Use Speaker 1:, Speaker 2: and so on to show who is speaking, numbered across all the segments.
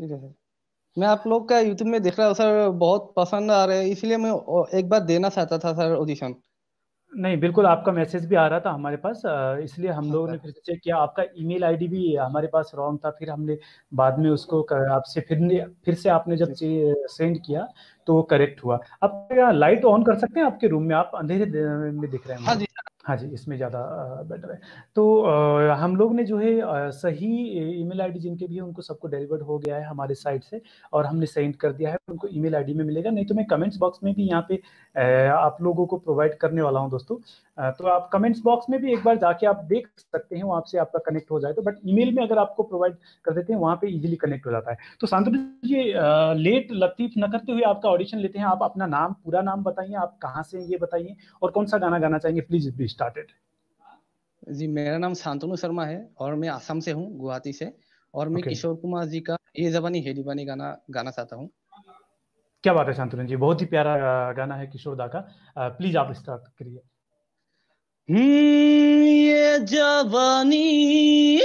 Speaker 1: ठीक है मैं आप लोग का यूट्यूब में देख रहा हूँ सर बहुत पसंद आ रहे हैं इसलिए मैं एक बार देना चाहता था सर ऑडिशन
Speaker 2: नहीं बिल्कुल आपका मैसेज भी आ रहा था हमारे पास इसलिए हम लोगों ने अच्छा। फिर से चेक किया आपका ईमेल आईडी भी हमारे पास रॉन्ग था फिर हमने बाद में उसको आपसे फिर फिर से आपने जब सेंड किया तो वो करेक्ट हुआ आप लाइट ऑन कर सकते हैं आपके रूम में आप अंधेरे में दिख रहे हैं हाँ जी हाँ जी इसमें ज़्यादा बेटर है तो आ, हम लोग ने जो है आ, सही ईमेल आईडी जिनके भी है उनको सबको डिलीवर्ड हो गया है हमारे साइट से और हमने सेंड कर दिया है उनको ईमेल आईडी में मिलेगा नहीं तो मैं कमेंट्स बॉक्स में भी यहाँ पे आ, आप लोगों को प्रोवाइड करने वाला हूँ दोस्तों तो आप कमेंट्स बॉक्स में भी एक बार जाके आप देख सकते हैं वहाँ से आपका कनेक्ट हो जाए तो बट ई में अगर आपको प्रोवाइड कर देते हैं वहाँ पे ईजिली कनेक्ट हो जाता है तो शांतनु जी लेट लतीफ न करते हुए आपका ऑडिशन लेते हैं आप अपना नाम पूरा नाम बताइए आप कहाँ से ये बताइए और कौन सा गाना गाना चाहेंगे प्लीज बेस्ट started?
Speaker 1: जी मेरा नाम शांतनु शर्मा है और मैं आसाम से हूँ गुवाहाटी से और मैं okay. किशोर कुमार जी का ये जबानी है दीवानी गाना गाना चाहता हूँ
Speaker 2: क्या बात है शांतनु जी बहुत ही प्यारा गाना है किशोर दा का प्लीज आप स्टार्ट करिए
Speaker 1: हम्म, ये जवानी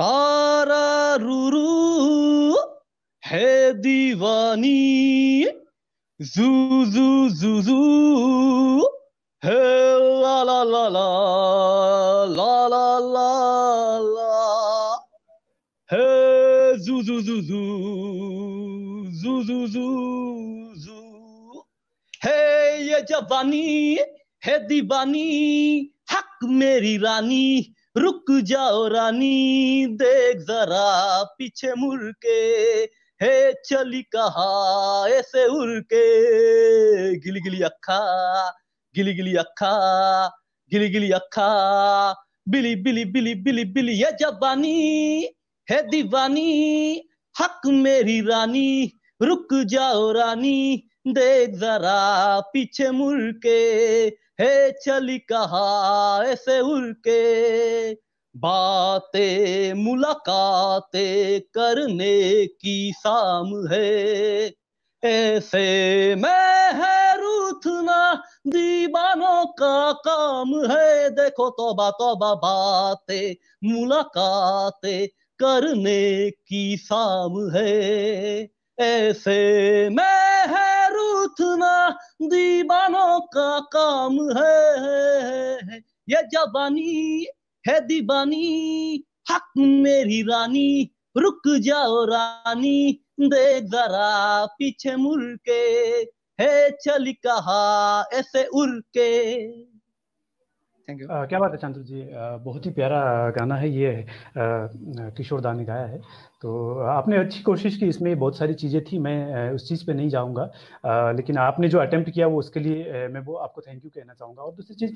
Speaker 1: तारा रुरु है दीवानी जू जू जू जू है la la la la la la la hey zoo zoo zoo zoo zoo zoo zoo zoo hey ye jawani है diwani हक meri rani ruk jao rani dekh zara piche mur ke हे चली कहा ऐसे उड़ के गिली गिली अखा गिली गिली अखा गिली गिली अखा बिली बिली बिली बिली बिली ये जबानी है दीवानी हक मेरी रानी रुक जाओ रानी दे जरा पीछे मुड़ के है चली कहा ऐसे उड़ के बातें करने की शाम है ऐसे मैं का काम है देखो तोबा तोबा बातें मुलाकातें करने की शाम है ऐसे में है रूथना दीवानों का काम है ये जबानी है दीवानी हक मेरी रानी रुक जाओ रानी देख जरा पीछे मुड़ के है चल कहा ऐसे उड़ के
Speaker 2: यू क्या बात है चांदू जी बहुत ही प्यारा गाना है ये किशोर दा ने गाया है तो आपने अच्छी कोशिश की इसमें बहुत सारी चीज़ें थी मैं उस चीज़ पे नहीं जाऊंगा लेकिन आपने जो अटेम्प्ट किया वो उसके लिए मैं वो आपको थैंक यू कहना चाहूँगा और दूसरी चीज़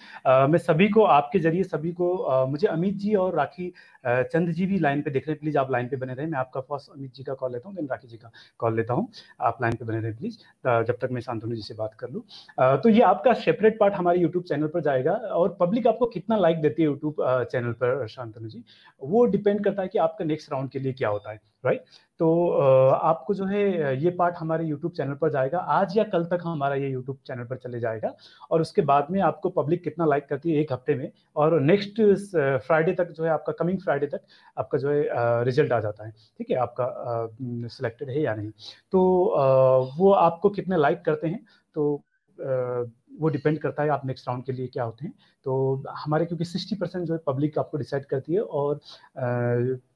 Speaker 2: मैं सभी को आपके जरिए सभी को मुझे अमित जी और राखी चंद जी भी लाइन पे देख रहे हैं प्लीज़ आप लाइन पे बने रहें मैं आपका फर्स्ट अमित जी का कॉल लेता हूँ देन राखी जी का कॉल लेता हूँ आप लाइन पर बने रहें प्लीज़ जब तक मैं शांतनु जी से बात कर लूँ तो ये आपका सेपरेट पार्ट हमारे यूट्यूब चैनल पर जाएगा और पब्लिक आपको कितना लाइक देती है यूट्यूब चैनल पर शांतनु जी वो डिपेंड करता है कि आपका नेक्स्ट राउंड के लिए क्या होता है है राइट तो आपको जो है ये पार्ट हमारे यूट्यूब चैनल पर जाएगा आज या कल तक हमारा ये यूट्यूब चैनल पर चले जाएगा और उसके बाद में आपको पब्लिक कितना लाइक करती है एक हफ्ते में और नेक्स्ट फ्राइडे तक जो है आपका कमिंग फ्राइडे तक आपका जो है रिजल्ट आ जाता है ठीक है आपका सिलेक्टेड है या नहीं तो वो आपको कितने लाइक करते हैं तो वो डिपेंड करता है आप नेक्स्ट राउंड के लिए क्या होते हैं तो हमारे क्योंकि सिक्सटी परसेंट जो है पब्लिक आपको डिसाइड करती है और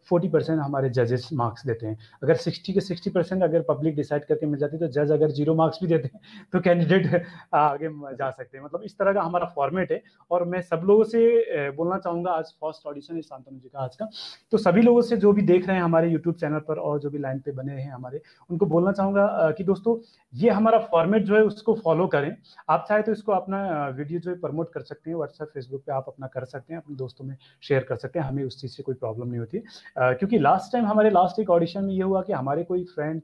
Speaker 2: फोर्टी परसेंट हमारे जजेस मार्क्स देते हैं अगर सिक्सटी के सिक्सटी परसेंट अगर पब्लिक डिसाइड करके मिल जाती है तो जज अगर जीरो मार्क्स भी देते हैं तो कैंडिडेट आगे जा सकते हैं मतलब इस तरह का हमारा फॉर्मेट है और मैं सब लोगों से बोलना चाहूँगा आज फर्स्ट ऑडिशन है शांतनु जी का आज का तो सभी लोगों से जो भी देख रहे हैं हमारे यूट्यूब चैनल पर और जो भी लाइन पे बने हैं हमारे उनको बोलना चाहूँगा कि दोस्तों ये हमारा फॉर्मेट जो है उसको फॉलो करें आप चाहे तो इसको अपना वीडियो जो है प्रमोट कर सकते हैं व्हाट्सएप फेसबुक पर आप अपना कर सकते हैं अपने दोस्तों में शेयर कर सकते हैं हमें उस चीज़ से कोई प्रॉब्लम नहीं होती क्योंकि लास्ट टाइम हमारे लास्ट एक ऑडिशन में ये हुआ कि हमारे कोई फ्रेंड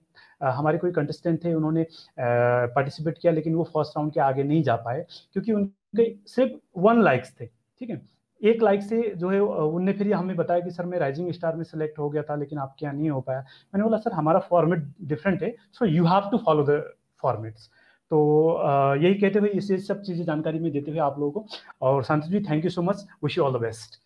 Speaker 2: हमारे कोई कंटेस्टेंट थे उन्होंने पार्टिसिपेट किया लेकिन वो फर्स्ट राउंड के आगे नहीं जा पाए क्योंकि उनके सिर्फ वन लाइक्स थे ठीक है एक लाइक से जो है उनने फिर हमें बताया कि सर मैं राइजिंग स्टार में सेलेक्ट हो गया था लेकिन आपके यहाँ नहीं हो पाया मैंने बोला सर हमारा फॉर्मेट डिफरेंट है so you have to follow the formats तो यही कहते हुए इसे सब चीज़ें जानकारी में देते हुए आप लोगों को और Shanti ji thank you so much wish you all the best